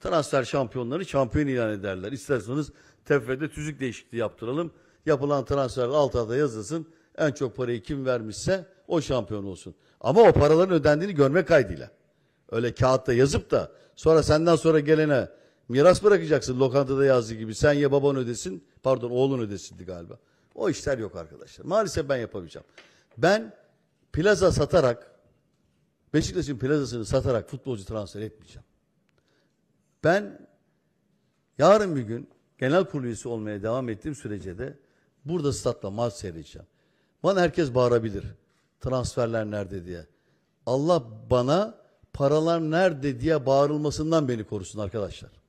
transfer şampiyonları şampiyon ilan ederler. İsterseniz tefrede tüzük değişikliği yaptıralım. Yapılan transfer alt alta yazılsın. En çok parayı kim vermişse o şampiyon olsun. Ama o paraların ödendiğini görme kaydıyla. Öyle kağıtta yazıp da sonra senden sonra gelene miras bırakacaksın lokantada yazdığı gibi. Sen ya baban ödesin pardon oğlun ödesindi galiba. O işler yok arkadaşlar. Maalesef ben yapamayacağım. Ben plaza satarak Beşiktaş'ın plazasını satarak futbolcu transfer etmeyeceğim. Ben yarın bir gün genel kurul üyesi olmaya devam ettiğim sürece de burada statla maç seyredeceğim. Bana herkes bağırabilir. Transferler nerede diye. Allah bana paralar nerede diye bağırılmasından beni korusun arkadaşlar.